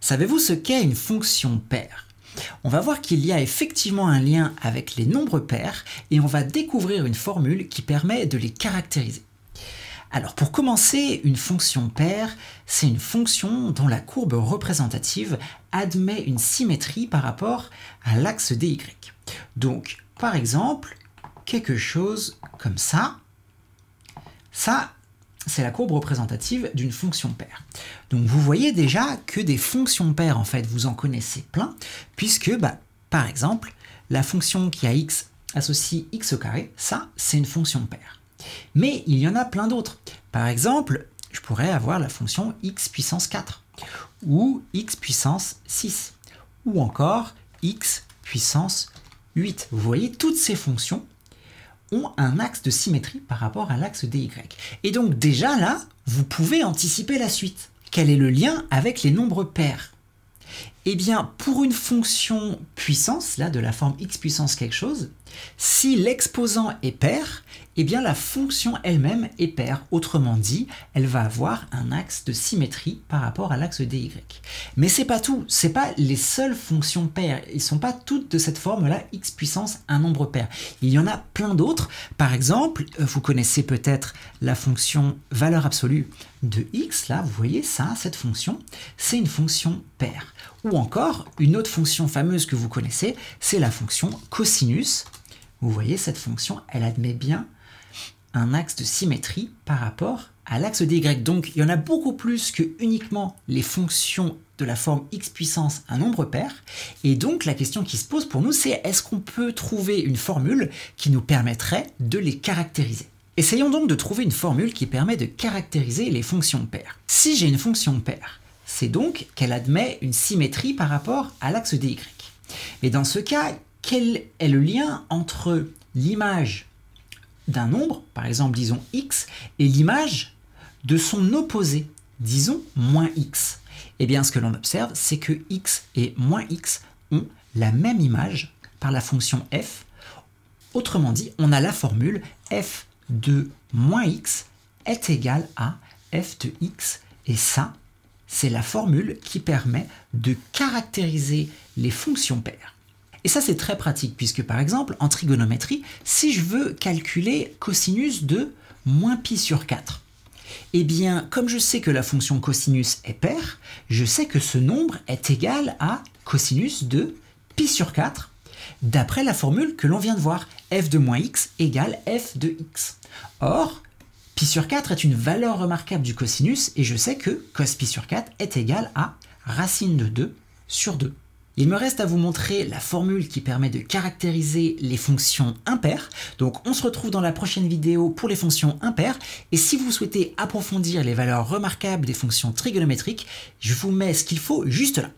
Savez-vous ce qu'est une fonction paire on va voir qu'il y a effectivement un lien avec les nombres pairs et on va découvrir une formule qui permet de les caractériser. Alors pour commencer, une fonction paire, c'est une fonction dont la courbe représentative admet une symétrie par rapport à l'axe dy. Donc par exemple, quelque chose comme ça, ça c'est la courbe représentative d'une fonction paire. Donc vous voyez déjà que des fonctions paires, en fait, vous en connaissez plein, puisque, bah, par exemple, la fonction qui a x associe x au carré, ça, c'est une fonction paire. Mais il y en a plein d'autres. Par exemple, je pourrais avoir la fonction x puissance 4, ou x puissance 6, ou encore x puissance 8. Vous voyez, toutes ces fonctions ont un axe de symétrie par rapport à l'axe dy. Et donc déjà là, vous pouvez anticiper la suite. Quel est le lien avec les nombres pairs Eh bien, pour une fonction puissance, là, de la forme x puissance quelque chose, si l'exposant est pair, eh bien la fonction elle-même est paire. Autrement dit, elle va avoir un axe de symétrie par rapport à l'axe dy. Mais c'est pas tout, c'est pas les seules fonctions paires, ils sont pas toutes de cette forme-là x puissance un nombre pair. Il y en a plein d'autres. Par exemple, euh, vous connaissez peut-être la fonction valeur absolue de x là, vous voyez ça, cette fonction, c'est une fonction paire. Ou encore, une autre fonction fameuse que vous connaissez, c'est la fonction cosinus. Vous voyez, cette fonction, elle admet bien un axe de symétrie par rapport à l'axe y. Donc il y en a beaucoup plus que uniquement les fonctions de la forme x puissance un nombre pair. Et donc la question qui se pose pour nous, c'est est-ce qu'on peut trouver une formule qui nous permettrait de les caractériser Essayons donc de trouver une formule qui permet de caractériser les fonctions paires. Si j'ai une fonction paire c'est donc qu'elle admet une symétrie par rapport à l'axe DY. Mais dans ce cas, quel est le lien entre l'image d'un nombre, par exemple disons x, et l'image de son opposé, disons moins x Eh bien ce que l'on observe, c'est que x et moins x ont la même image par la fonction f. Autrement dit, on a la formule f de moins x est égal à f de x, et ça, c'est la formule qui permet de caractériser les fonctions paires. Et ça, c'est très pratique, puisque par exemple, en trigonométrie, si je veux calculer cosinus de moins pi sur 4, eh bien, comme je sais que la fonction cosinus est paire, je sais que ce nombre est égal à cosinus de pi sur 4, d'après la formule que l'on vient de voir, f de moins x égale f de x. Or, Pi sur 4 est une valeur remarquable du cosinus et je sais que cos pi sur 4 est égal à racine de 2 sur 2. Il me reste à vous montrer la formule qui permet de caractériser les fonctions impaires. Donc on se retrouve dans la prochaine vidéo pour les fonctions impaires. Et si vous souhaitez approfondir les valeurs remarquables des fonctions trigonométriques, je vous mets ce qu'il faut juste là.